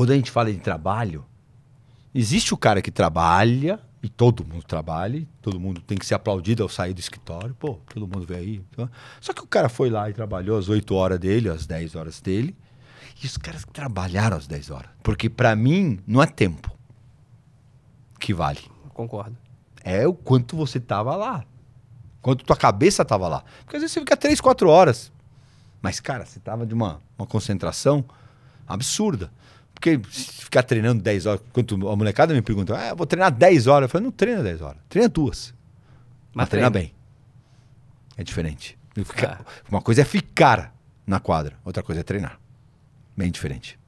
Quando a gente fala de trabalho, existe o cara que trabalha, e todo mundo trabalha, todo mundo tem que ser aplaudido ao sair do escritório, pô, todo mundo vê aí. Então. Só que o cara foi lá e trabalhou às 8 horas dele, às 10 horas dele, e os caras trabalharam às 10 horas. Porque para mim não é tempo que vale. Concordo. É o quanto você tava lá. Quanto tua cabeça tava lá. Porque às vezes você fica 3, 4 horas. Mas, cara, você tava de uma, uma concentração absurda. Porque ficar treinando 10 horas, quanto a molecada me pergunta, ah, vou treinar 10 horas. Eu falo, não treina 10 horas, treina duas. Mas, mas treina bem. É diferente. ah. Uma coisa é ficar na quadra, outra coisa é treinar. Bem diferente.